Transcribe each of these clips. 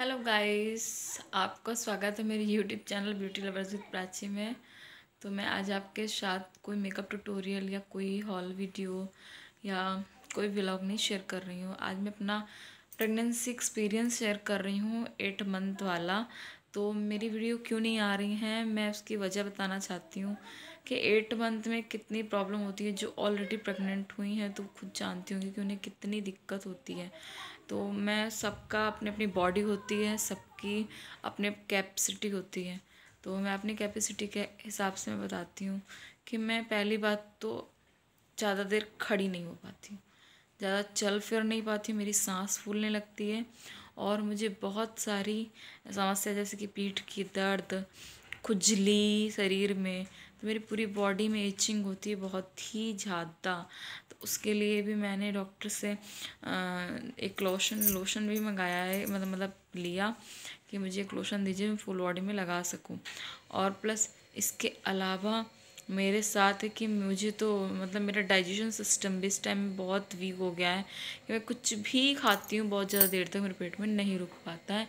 hello guys आपका स्वागत है मेरे YouTube channel beauty lovers with Prachi में तो मैं आज आपके साथ कोई मेकअप ट्यूटोरियल या कोई हॉल वीडियो या कोई व्लॉग नहीं शेयर कर रही हूँ आज मैं अपना प्रेगनेंसी एक्सपीरियंस शेयर कर रही हूँ एट मंथ वाला तो मेरी वीडियो क्यों नहीं आ रही हैं मैं उसकी वजह बताना चाहती हूँ कि एट मंथ में कितनी प्रॉब्लम होती है जो ऑलरेडी प्रेग्नेंट हुई हैं तो खुद जानती होंगी कि उन्हें कितनी दिक्कत होती है तो मैं सबका अपनी अपनी बॉडी होती है सबकी अपने कैपेसिटी होती है तो मैं अपनी कैपेसिटी के हिसाब से मैं बताती हूँ कि मैं पहली बात तो ज़्यादा देर खड़ी नहीं हो पाती ज़्यादा चल फिर नहीं पाती मेरी सांस फूलने लगती है और मुझे बहुत सारी समस्या जैसे कि पीठ की दर्द खुजली शरीर में तो मेरी पूरी बॉडी में इचिंग होती है बहुत ही ज़्यादा तो उसके लिए भी मैंने डॉक्टर से एक लोशन लोशन भी मंगाया है मतलब मतलब लिया कि मुझे एक लोशन दीजिए मैं फुल बॉडी में लगा सकूँ और प्लस इसके अलावा मेरे साथ है कि मुझे तो मतलब मेरा डाइजेशन सिस्टम भी इस टाइम में बहुत वीक हो गया है कि मैं कुछ भी खाती हूँ बहुत ज़्यादा देर तक मेरे पेट में नहीं रुक पाता है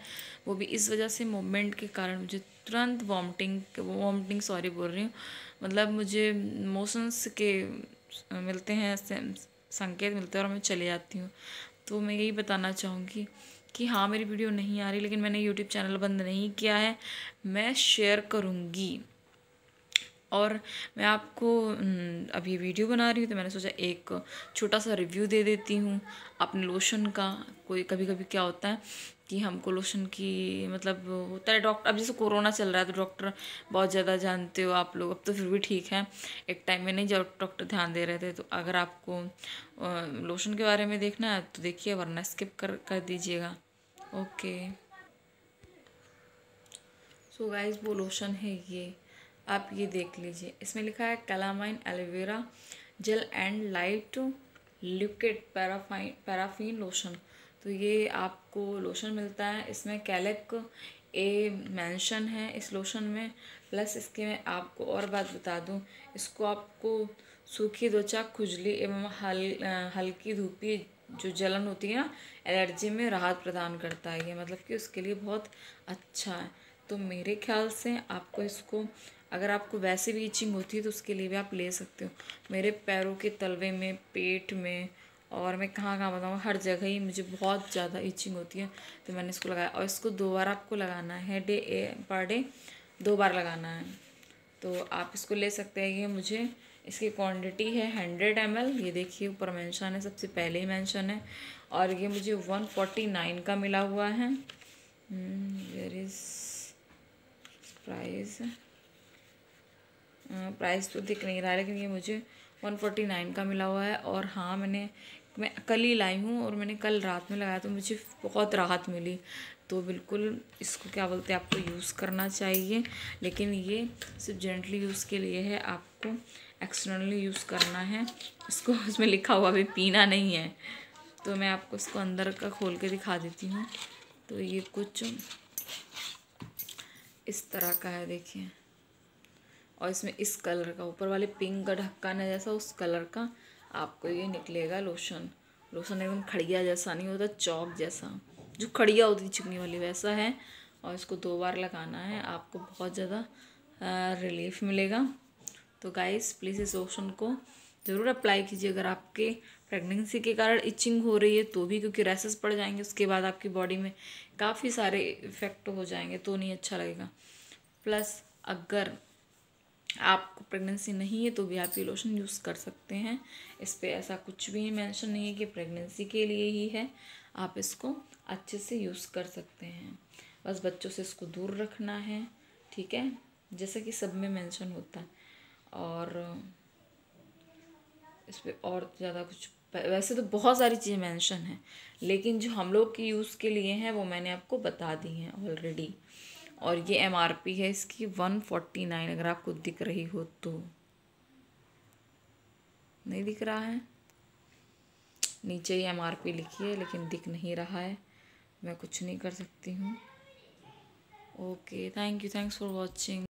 वो भी इस वजह से मोमेंट के कारण मुझे तुरंत वॉमिटिंग वॉमिटिंग सॉरी बोल रही हूँ मतलब मुझे मोशंस के मिलते हैं संकेत मिलते हैं और मैं चले जाती हूँ तो मैं यही बताना चाहूँगी कि हाँ मेरी वीडियो नहीं आ रही लेकिन मैंने यूट्यूब चैनल बंद नहीं किया है मैं शेयर करूँगी और मैं आपको अभी वीडियो बना रही हूँ तो मैंने सोचा एक छोटा सा रिव्यू दे देती हूँ अपने लोशन का कोई कभी कभी क्या होता है कि हमको लोशन की मतलब होता है डॉक्टर अब जैसे कोरोना चल रहा है तो डॉक्टर बहुत ज़्यादा जानते हो आप लोग अब तो फिर भी ठीक है एक टाइम में नहीं जब डॉक्टर ध्यान दे रहे थे तो अगर आपको लोशन के बारे में देखना है तो देखिए वरना स्किप कर कर दीजिएगा ओके सो गाइज वो लोशन है ये आप ये देख लीजिए इसमें लिखा है calamine aloe vera gel and light liquid paraffin paraffin lotion तो ये आपको लोशन मिलता है इसमें कैलेक ए मेंशन है इस लोशन में प्लस इसके मैं आपको और बात बता दूं इसको आपको सूखी त्वचा खुजली एवं हल हल्की धूपी जो जलन होती है ना एलर्जी में राहत प्रदान करता है ये मतलब कि उसके लिए बहुत अच्छा है तो मेरे ख्याल से आपको इसको अगर आपको वैसे भी इचिंग होती है तो उसके लिए भी आप ले सकते हो मेरे पैरों के तलवे में पेट में और मैं कहाँ कहाँ बताऊँ हर जगह ही मुझे बहुत ज़्यादा इचिंग होती है तो मैंने इसको लगाया और इसको दो बार आपको लगाना है डे पर डे दो बार लगाना है तो आप इसको ले सकते हैं ये मुझे इसकी क्वांटिटी है हंड्रेड एम ये देखिए ऊपर मेंशन है सबसे पहले ही मेंशन है और ये मुझे वन फोर्टी नाइन का मिला हुआ है वेर hmm, इज़ प्राइस हाँ, प्राइस तो दिख नहीं रहा है लेकिन ये मुझे वन फोर्टी नाइन का मिला हुआ है और हाँ मैंने मैं कल ही लाई हूँ और मैंने कल रात में लगाया तो मुझे बहुत राहत मिली तो बिल्कुल इसको क्या बोलते हैं आपको यूज़ करना चाहिए लेकिन ये सिर्फ जेंटली यूज़ के लिए है आपको एक्सटर्नली यूज़ करना है इसको उसमें लिखा हुआ भी पीना नहीं है तो मैं आपको इसको अंदर का खोल के दिखा देती हूँ तो ये कुछ इस तरह का है देखिए और इसमें इस कलर का ऊपर वाले पिंक का ढक्का ना जैसा उस कलर का आपको ये निकलेगा लोशन लोशन एकदम खड़िया जैसा नहीं होता चौक जैसा जो खड़िया होती चिकनी वाली वैसा है और इसको दो बार लगाना है आपको बहुत ज़्यादा रिलीफ मिलेगा तो गाइस प्लीज़ इस लोशन को ज़रूर अप्लाई कीजिए अगर आपके प्रेगनेंसी के कारण इचिंग हो रही है तो भी क्योंकि रेसेस पड़ जाएंगे उसके बाद आपकी बॉडी में काफ़ी सारे इफ़ेक्ट हो जाएंगे तो नहीं अच्छा लगेगा प्लस अगर आपको प्रेगनेंसी नहीं है तो भी आप ये लोशन यूज़ कर सकते हैं इस पर ऐसा कुछ भी मेंशन नहीं है कि प्रेगनेंसी के लिए ही है आप इसको अच्छे से यूज़ कर सकते हैं बस बच्चों से इसको दूर रखना है ठीक है जैसा कि सब में मेंशन होता है और इस पर और ज़्यादा कुछ वैसे तो बहुत सारी चीज़ें मेंशन हैं लेकिन जो हम लोग के यूज़ के लिए हैं वो मैंने आपको बता दी हैं ऑलरेडी और ये एम है इसकी वन फोर्टी नाइन अगर आपको दिख रही हो तो नहीं दिख रहा है नीचे ही एम लिखी है लेकिन दिख नहीं रहा है मैं कुछ नहीं कर सकती हूँ okay thank you thanks for watching